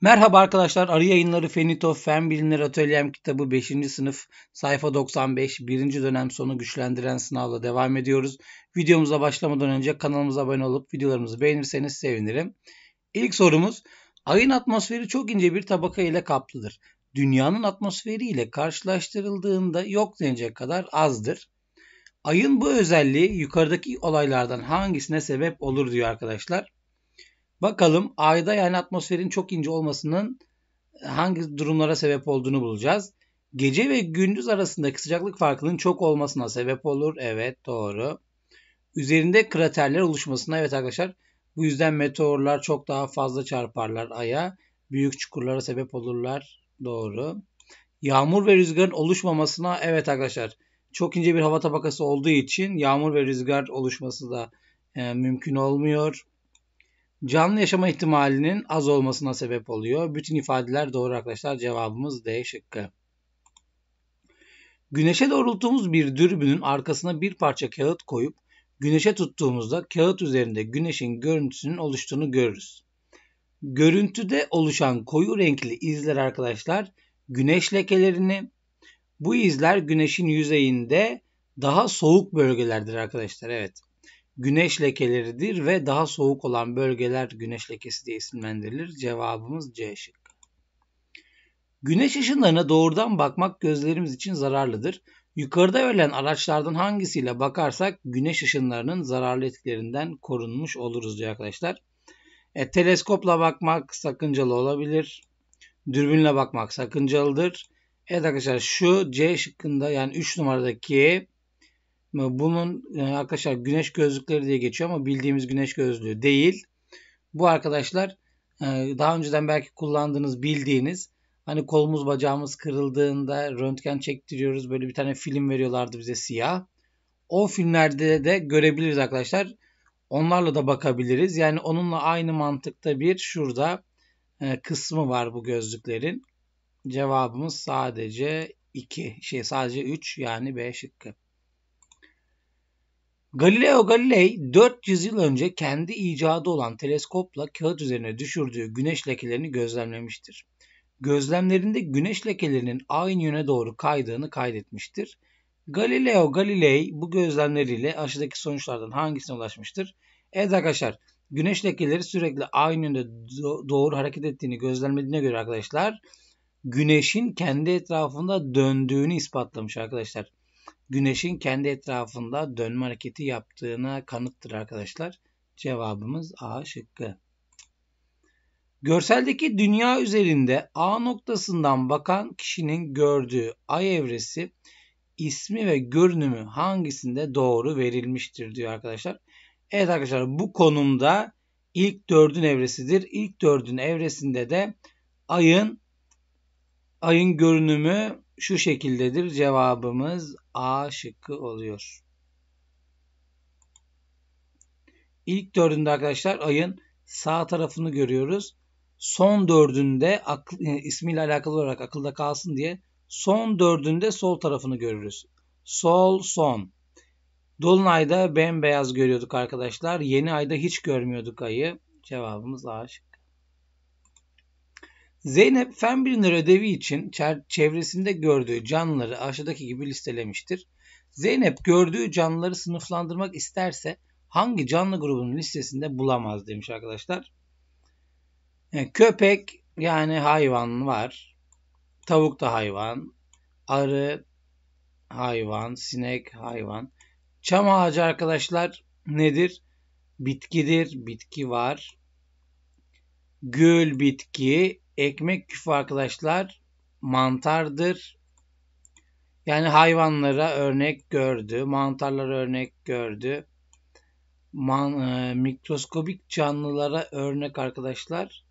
Merhaba arkadaşlar. Arı Yayınları Fenito Fen Bilimleri Atölyem kitabı 5. sınıf sayfa 95 1. dönem sonu güçlendiren sınavla devam ediyoruz. Videomuza başlamadan önce kanalımıza abone olup videolarımızı beğenirseniz sevinirim. İlk sorumuz Ayın atmosferi çok ince bir tabaka ile kaplıdır. Dünyanın atmosferi ile karşılaştırıldığında yok denecek kadar azdır. Ayın bu özelliği yukarıdaki olaylardan hangisine sebep olur diyor arkadaşlar. Bakalım ayda yani atmosferin çok ince olmasının hangi durumlara sebep olduğunu bulacağız. Gece ve gündüz arasındaki sıcaklık farkının çok olmasına sebep olur. Evet doğru. Üzerinde kraterler oluşmasına evet arkadaşlar. Bu yüzden meteorlar çok daha fazla çarparlar aya. Büyük çukurlara sebep olurlar. Doğru. Yağmur ve rüzgarın oluşmamasına evet arkadaşlar çok ince bir hava tabakası olduğu için yağmur ve rüzgar oluşması da e, mümkün olmuyor. Canlı yaşama ihtimalinin az olmasına sebep oluyor. Bütün ifadeler doğru arkadaşlar. Cevabımız D şıkkı. Güneşe doğrulttuğumuz bir dürbünün arkasına bir parça kağıt koyup güneşe tuttuğumuzda kağıt üzerinde güneşin görüntüsünün oluştuğunu görürüz. Görüntüde oluşan koyu renkli izler arkadaşlar güneş lekelerini, bu izler güneşin yüzeyinde daha soğuk bölgelerdir arkadaşlar. Evet. Güneş lekeleridir ve daha soğuk olan bölgeler güneş lekesi diye isimlendirilir. Cevabımız C şık. Güneş ışınlarına doğrudan bakmak gözlerimiz için zararlıdır. Yukarıda verilen araçlardan hangisiyle bakarsak güneş ışınlarının zararlı etkilerinden korunmuş oluruz diyor arkadaşlar. E, teleskopla bakmak sakıncalı olabilir. Dürbünle bakmak sakıncalıdır. Evet arkadaşlar şu C şıkkında yani 3 numaradaki e, bunun e, arkadaşlar güneş gözlükleri diye geçiyor ama bildiğimiz güneş gözlüğü değil. Bu arkadaşlar e, daha önceden belki kullandığınız bildiğiniz hani kolumuz bacağımız kırıldığında röntgen çektiriyoruz böyle bir tane film veriyorlardı bize siyah. O filmlerde de görebiliriz arkadaşlar. Onlarla da bakabiliriz. Yani onunla aynı mantıkta bir şurada kısmı var bu gözlüklerin. Cevabımız sadece 2. Şey sadece 3 yani B şıkkı. Galileo Galilei 400 yıl önce kendi icadı olan teleskopla kağıt üzerine düşürdüğü güneş lekelerini gözlemlemiştir. Gözlemlerinde güneş lekelerinin aynı yöne doğru kaydığını kaydetmiştir. Galileo Galilei bu gözlemleriyle aşağıdaki sonuçlardan hangisine ulaşmıştır? Evet arkadaşlar güneş lekeleri sürekli aynı yönde doğru hareket ettiğini gözlemlediğine göre arkadaşlar güneşin kendi etrafında döndüğünü ispatlamış arkadaşlar. Güneşin kendi etrafında dönme hareketi yaptığına kanıttır arkadaşlar. Cevabımız A şıkkı. Görseldeki dünya üzerinde A noktasından bakan kişinin gördüğü ay evresi ismi ve görünümü hangisinde doğru verilmiştir diyor arkadaşlar. Evet arkadaşlar bu konumda ilk dördün evresidir. İlk dördün evresinde de ayın Ayın görünümü şu şekildedir. Cevabımız A şıkkı oluyor. İlk dördünde arkadaşlar ayın sağ tarafını görüyoruz. Son dördünde akl, yani e, ismiyle alakalı olarak akılda kalsın diye son dördünde sol tarafını görürüz. Sol son. Dolunayda bembeyaz görüyorduk arkadaşlar. Yeni ayda hiç görmüyorduk ayı. Cevabımız A şıkkı. Zeynep fen bilimleri ödevi için çevresinde gördüğü canlıları aşağıdaki gibi listelemiştir. Zeynep gördüğü canlıları sınıflandırmak isterse hangi canlı grubunun listesinde bulamaz demiş arkadaşlar. Yani e, köpek yani hayvan var. Tavuk da hayvan. Arı hayvan. Sinek hayvan. Çam ağacı arkadaşlar nedir? Bitkidir. Bitki var. Gül bitki. Ekmek küfü arkadaşlar mantardır. Yani hayvanlara örnek gördü. Mantarlara örnek gördü. Man, e, mikroskobik canlılara örnek arkadaşlar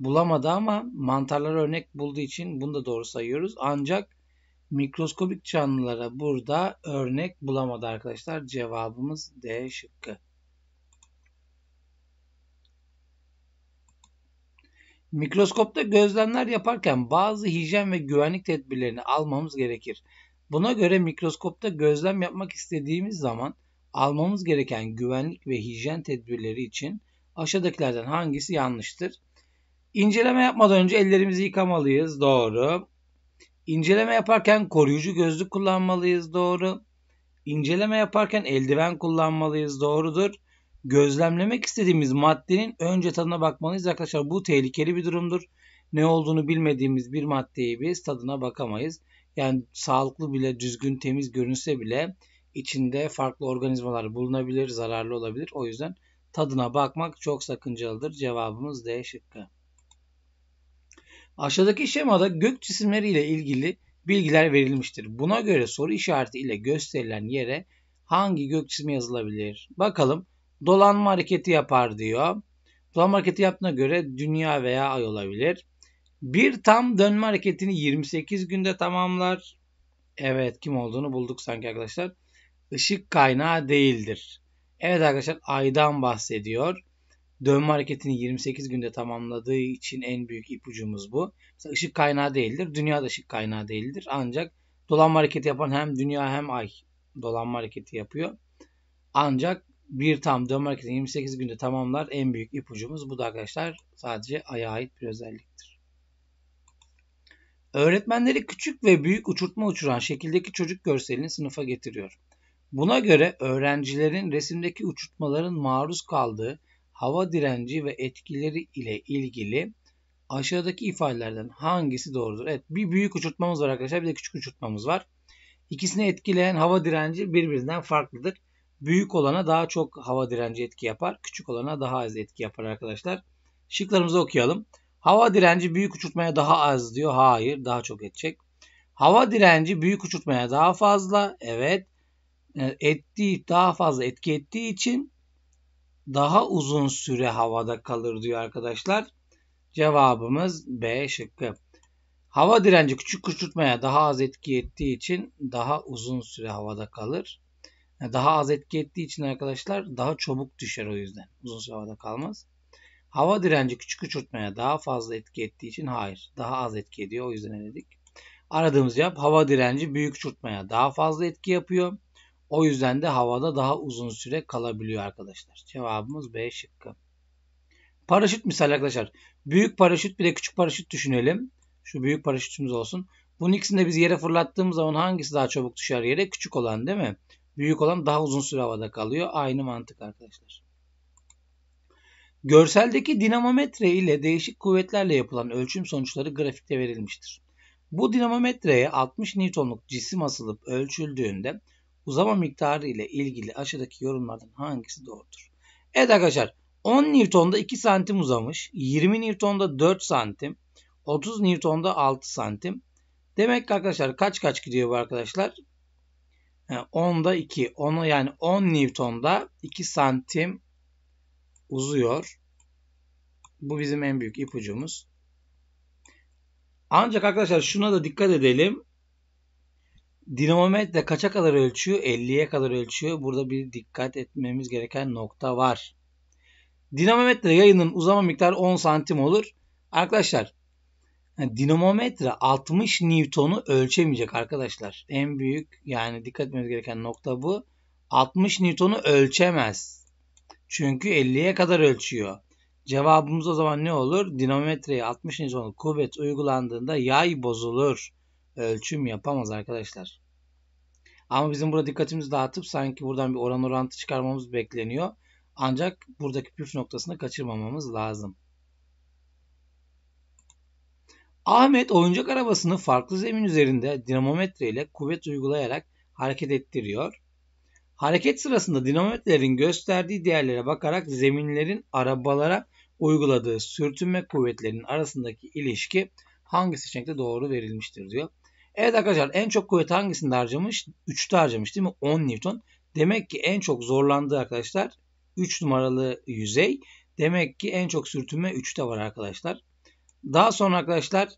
bulamadı ama mantarlara örnek bulduğu için bunu da doğru sayıyoruz. Ancak mikroskobik canlılara burada örnek bulamadı arkadaşlar. Cevabımız D şıkkı. Mikroskopta gözlemler yaparken bazı hijyen ve güvenlik tedbirlerini almamız gerekir. Buna göre mikroskopta gözlem yapmak istediğimiz zaman almamız gereken güvenlik ve hijyen tedbirleri için aşağıdakilerden hangisi yanlıştır? İnceleme yapmadan önce ellerimizi yıkamalıyız. Doğru. İnceleme yaparken koruyucu gözlük kullanmalıyız. Doğru. İnceleme yaparken eldiven kullanmalıyız. Doğrudur gözlemlemek istediğimiz maddenin önce tadına bakmalıyız arkadaşlar. Bu tehlikeli bir durumdur. Ne olduğunu bilmediğimiz bir maddeyi biz tadına bakamayız. Yani sağlıklı bile düzgün temiz görünse bile içinde farklı organizmalar bulunabilir, zararlı olabilir. O yüzden tadına bakmak çok sakıncalıdır. Cevabımız D şıkkı. Aşağıdaki şemada gök cisimleri ile ilgili bilgiler verilmiştir. Buna göre soru işareti ile gösterilen yere hangi gök cismi yazılabilir? Bakalım dolanma hareketi yapar diyor. Dolanma hareketi yaptığına göre dünya veya ay olabilir. Bir tam dönme hareketini 28 günde tamamlar. Evet kim olduğunu bulduk sanki arkadaşlar. Işık kaynağı değildir. Evet arkadaşlar aydan bahsediyor. Dönme hareketini 28 günde tamamladığı için en büyük ipucumuz bu. Mesela ışık kaynağı değildir. Dünya da ışık kaynağı değildir. Ancak dolanma hareketi yapan hem dünya hem ay dolanma hareketi yapıyor. Ancak bir tam dön hareketini 28 günde tamamlar en büyük ipucumuz. Bu da arkadaşlar sadece aya ait bir özelliktir. Öğretmenleri küçük ve büyük uçurtma uçuran şekildeki çocuk görselini sınıfa getiriyor. Buna göre öğrencilerin resimdeki uçurtmaların maruz kaldığı hava direnci ve etkileri ile ilgili aşağıdaki ifadelerden hangisi doğrudur? Evet bir büyük uçurtmamız var arkadaşlar bir de küçük uçurtmamız var. İkisini etkileyen hava direnci birbirinden farklıdır. Büyük olana daha çok hava direnci etki yapar. Küçük olana daha az etki yapar arkadaşlar. Şıklarımızı okuyalım. Hava direnci büyük uçurtmaya daha az diyor. Hayır daha çok edecek. Hava direnci büyük uçurtmaya daha fazla. Evet. E, ettiği daha fazla etki ettiği için daha uzun süre havada kalır diyor arkadaşlar. Cevabımız B şıkkı. Hava direnci küçük uçurtmaya daha az etki ettiği için daha uzun süre havada kalır daha az etki ettiği için arkadaşlar daha çabuk düşer o yüzden. Uzun süre havada kalmaz. Hava direnci küçük uçurtmaya daha fazla etki ettiği için hayır. Daha az etki ediyor. O yüzden dedik. Aradığımız cevap hava direnci büyük uçurtmaya daha fazla etki yapıyor. O yüzden de havada daha uzun süre kalabiliyor arkadaşlar. Cevabımız B şıkkı. Paraşüt misal arkadaşlar. Büyük paraşüt bir de küçük paraşüt düşünelim. Şu büyük paraşütümüz olsun. Bunun ikisini de biz yere fırlattığımız zaman hangisi daha çabuk düşer yere? Küçük olan değil mi? Büyük olan daha uzun süre havada kalıyor. Aynı mantık arkadaşlar. Görseldeki dinamometre ile değişik kuvvetlerle yapılan ölçüm sonuçları grafikte verilmiştir. Bu dinamometreye 60 Newton'luk cisim asılıp ölçüldüğünde uzama miktarı ile ilgili aşağıdaki yorumlardan hangisi doğrudur? Evet arkadaşlar 10 Newton'da 2 santim uzamış, 20 Newton'da 4 santim, 30 Newton'da 6 santim. Demek ki arkadaşlar kaç kaç gidiyor bu arkadaşlar? 10'da 2. 10 yani 10 Newton'da 2 santim uzuyor. Bu bizim en büyük ipucumuz. Ancak arkadaşlar şuna da dikkat edelim. Dinamometre kaça kadar ölçüyor? 50'ye kadar ölçüyor. Burada bir dikkat etmemiz gereken nokta var. Dinamometre yayının uzama miktarı 10 santim olur. Arkadaşlar yani dinamometre 60 Newton'u ölçemeyecek arkadaşlar. En büyük yani dikkat etmemiz gereken nokta bu. 60 Newton'u ölçemez. Çünkü 50'ye kadar ölçüyor. Cevabımız o zaman ne olur? Dinamometreye 60 Newton'u kuvvet uygulandığında yay bozulur. Ölçüm yapamaz arkadaşlar. Ama bizim burada dikkatimizi dağıtıp sanki buradan bir oran orantı çıkarmamız bekleniyor. Ancak buradaki püf noktasını kaçırmamamız lazım. Ahmet oyuncak arabasını farklı zemin üzerinde dinamometre ile kuvvet uygulayarak hareket ettiriyor. Hareket sırasında dinamometrelerin gösterdiği değerlere bakarak zeminlerin arabalara uyguladığı sürtünme kuvvetlerinin arasındaki ilişki hangi seçenekte doğru verilmiştir diyor. Evet arkadaşlar en çok kuvvet hangisinde harcamış? 3'te harcamış değil mi? 10 Newton. Demek ki en çok zorlandı arkadaşlar 3 numaralı yüzey. Demek ki en çok sürtünme 3'te var arkadaşlar. Daha sonra arkadaşlar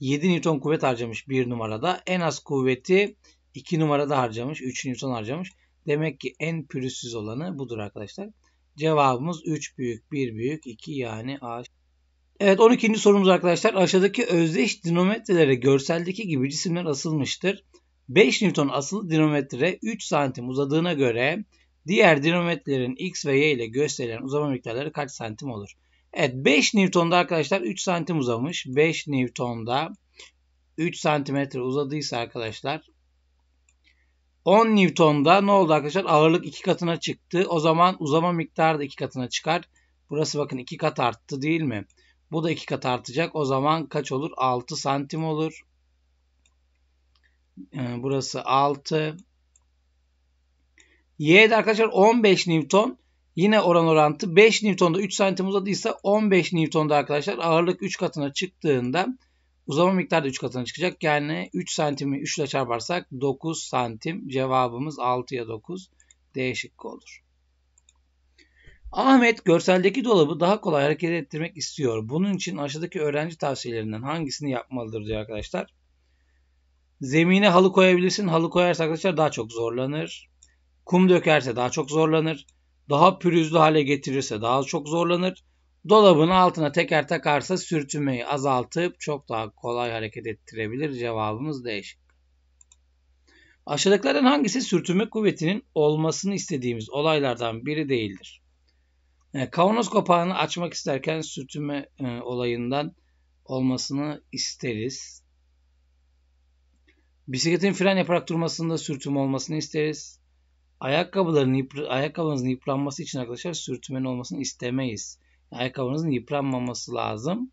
7 Newton kuvvet harcamış bir numarada. En az kuvveti 2 numarada harcamış. 3 Newton harcamış. Demek ki en pürüzsüz olanı budur arkadaşlar. Cevabımız 3 büyük 1 büyük 2 yani A. Evet 12. sorumuz arkadaşlar. Aşağıdaki özdeş dinometrelere görseldeki gibi cisimler asılmıştır. 5 Newton asılı dinometre 3 santim uzadığına göre diğer dinamometrelerin X ve Y ile gösterilen uzama miktarları kaç santim olur? Evet 5 Newton'da arkadaşlar 3 santim uzamış. 5 Newton'da 3 santimetre uzadıysa arkadaşlar 10 Newton'da ne oldu arkadaşlar? Ağırlık 2 katına çıktı. O zaman uzama miktarı da 2 katına çıkar. Burası bakın 2 kat arttı değil mi? Bu da 2 kat artacak. O zaman kaç olur? 6 santim olur. Ee, burası 6. Y'de arkadaşlar 15 Newton. Yine oran orantı 5 Newton'da 3 santim uzadıysa 15 Newton'da arkadaşlar ağırlık 3 katına çıktığında uzama miktarı da 3 katına çıkacak. Yani 3 santimi 3 ile çarparsak 9 santim cevabımız 6 ya 9 D şıkkı olur. Ahmet görseldeki dolabı daha kolay hareket ettirmek istiyor. Bunun için aşağıdaki öğrenci tavsiyelerinden hangisini yapmalıdır diyor arkadaşlar. Zemine halı koyabilirsin. Halı koyarsa arkadaşlar daha çok zorlanır. Kum dökerse daha çok zorlanır daha pürüzlü hale getirirse daha çok zorlanır. Dolabın altına teker takarsa sürtünmeyi azaltıp çok daha kolay hareket ettirebilir. Cevabımız değişik. Aşağıdakilerden hangisi sürtünme kuvvetinin olmasını istediğimiz olaylardan biri değildir? E, kavanoz kapağını açmak isterken sürtünme e, olayından olmasını isteriz. Bisikletin fren yaparak durmasında sürtünme olmasını isteriz. Ayakkabıların yıpr ayakkabınızın yıpranması için arkadaşlar sürtünmenin olmasını istemeyiz. Ayakkabınızın yıpranmaması lazım.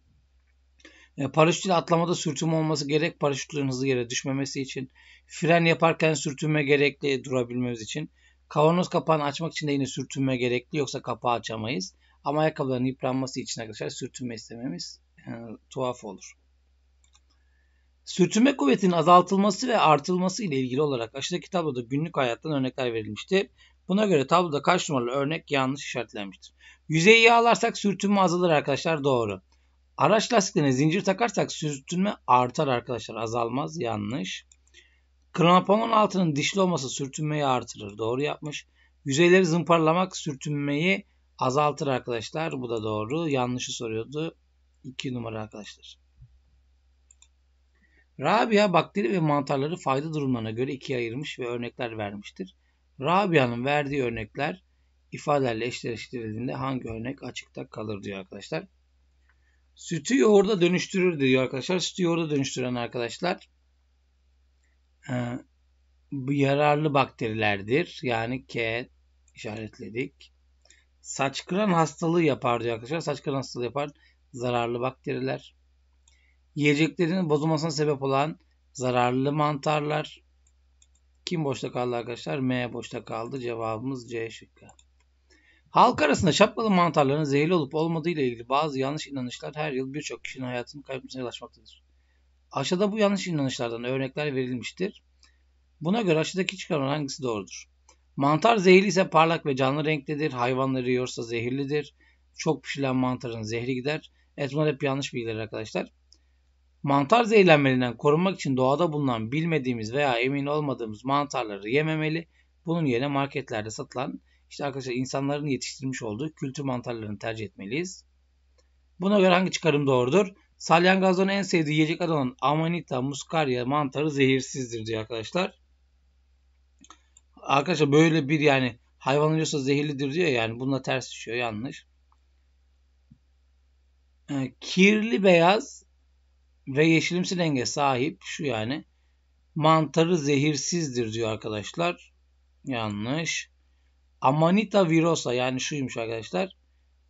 E, paraşütle atlamada sürtünme olması gerek paraşütlerin hızlı yere düşmemesi için. Fren yaparken sürtünme gerekli durabilmemiz için. Kavanoz kapağını açmak için de yine sürtünme gerekli yoksa kapağı açamayız. Ama ayakkabıların yıpranması için arkadaşlar sürtünme istememiz e, tuhaf olur. Sürtünme kuvvetinin azaltılması ve artılması ile ilgili olarak aşağıdaki tabloda günlük hayattan örnekler verilmişti. Buna göre tabloda kaç numaralı örnek yanlış işaretlenmiştir. Yüzeyi yağlarsak sürtünme azalır arkadaşlar doğru. Araç lastiklerine zincir takarsak sürtünme artar arkadaşlar azalmaz yanlış. Kraponun altının dişli olması sürtünmeyi artırır doğru yapmış. Yüzeyleri zımparlamak sürtünmeyi azaltır arkadaşlar bu da doğru. Yanlışı soruyordu 2 numara arkadaşlar. Rabia bakteri ve mantarları fayda durumlarına göre ikiye ayırmış ve örnekler vermiştir. Rabia'nın verdiği örnekler ifadelerle eşleştirildiğinde hangi örnek açıkta kalır diyor arkadaşlar. Sütü yoğurda dönüştürür diyor arkadaşlar. Sütü yoğurda dönüştüren arkadaşlar e, yararlı bakterilerdir. Yani K işaretledik. Saç kıran hastalığı yapar diyor arkadaşlar. Saç kıran hastalığı yapar zararlı bakteriler yiyeceklerin bozulmasına sebep olan zararlı mantarlar. Kim boşta kaldı arkadaşlar? M boşta kaldı. Cevabımız C şıkkı. Halk arasında şapkalı mantarların zehirli olup olmadığı ile ilgili bazı yanlış inanışlar her yıl birçok kişinin hayatını kaybetmesine yol açmaktadır. Aşağıda bu yanlış inanışlardan örnekler verilmiştir. Buna göre aşağıdaki çıkarılan hangisi doğrudur? Mantar zehirli ise parlak ve canlı renktedir. Hayvanları yiyorsa zehirlidir. Çok pişilen mantarın zehri gider. Evet bunlar hep yanlış bilgiler arkadaşlar. Mantar zehirlenmelerinden korunmak için doğada bulunan bilmediğimiz veya emin olmadığımız mantarları yememeli. Bunun yerine marketlerde satılan işte arkadaşlar insanların yetiştirmiş olduğu kültür mantarlarını tercih etmeliyiz. Buna göre hangi çıkarım doğrudur? Salyangazların en sevdiği yiyecek adı olan amanita, muscaria mantarı zehirsizdir diyor arkadaşlar. Arkadaşlar böyle bir yani hayvan ölüyorsa zehirlidir diyor yani bununla ters düşüyor yanlış. Ee, kirli beyaz ve yeşilimsi renge sahip şu yani mantarı zehirsizdir diyor arkadaşlar. Yanlış. Amanita virosa yani şuymuş arkadaşlar.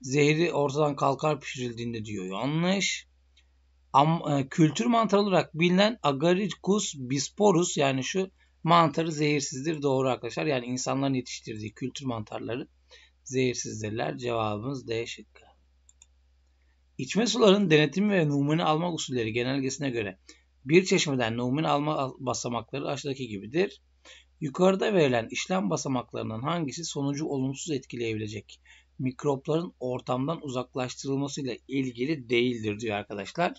Zehri ortadan kalkar pişirildiğinde diyor. Yanlış. Am, e, kültür mantarı olarak bilinen Agaricus bisporus yani şu mantarı zehirsizdir doğru arkadaşlar. Yani insanların yetiştirdiği kültür mantarları zehirsizdirler. Cevabımız D şıkkı. İçme suların denetim ve numune alma usulleri genelgesine göre bir çeşmeden numune alma basamakları aşağıdaki gibidir. Yukarıda verilen işlem basamaklarının hangisi sonucu olumsuz etkileyebilecek mikropların ortamdan uzaklaştırılmasıyla ilgili değildir diyor arkadaşlar.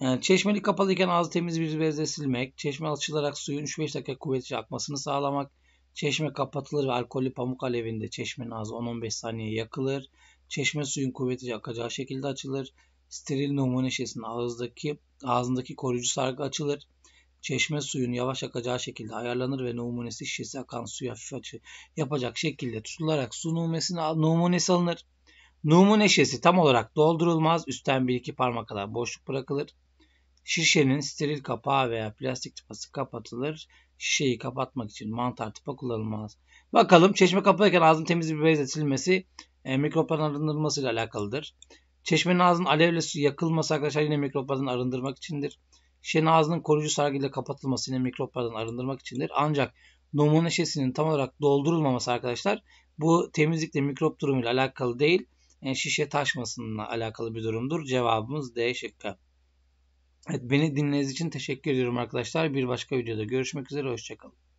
Yani ee, çeşmeli kapalıyken ağzı temiz bir bezle silmek, çeşme açılarak suyun 3-5 dakika kuvvetli akmasını sağlamak, çeşme kapatılır ve alkollü pamuk alevinde çeşmenin ağzı 10-15 saniye yakılır, Çeşme suyun kuvvetice akacağı şekilde açılır. Steril numune şişesinin ağızdaki, ağzındaki koruyucu sargı açılır. Çeşme suyun yavaş akacağı şekilde ayarlanır ve numunesi şişesi akan suyu hafif açı yapacak şekilde tutularak su numunesine, numunesi alınır. Numune şişesi tam olarak doldurulmaz. Üstten bir iki parmak kadar boşluk bırakılır. Şişenin steril kapağı veya plastik tıpası kapatılır. Şişeyi kapatmak için mantar tıpa kullanılmaz. Bakalım çeşme kapalıyken ağzın temiz bir bezle silmesi e, mikropların arındırılmasıyla alakalıdır. Çeşmenin ağzının alevle yakılması arkadaşlar yine mikropların arındırmak içindir. Şişenin ağzının koruyucu sargıyla kapatılması yine mikropların arındırmak içindir. Ancak numune şişesinin tam olarak doldurulmaması arkadaşlar bu temizlikle mikrop durumuyla alakalı değil yani e, şişe taşmasınınla alakalı bir durumdur. Cevabımız D şıkkı. Evet, beni dinlediğiniz için teşekkür ediyorum arkadaşlar. Bir başka videoda görüşmek üzere. Hoşçakalın.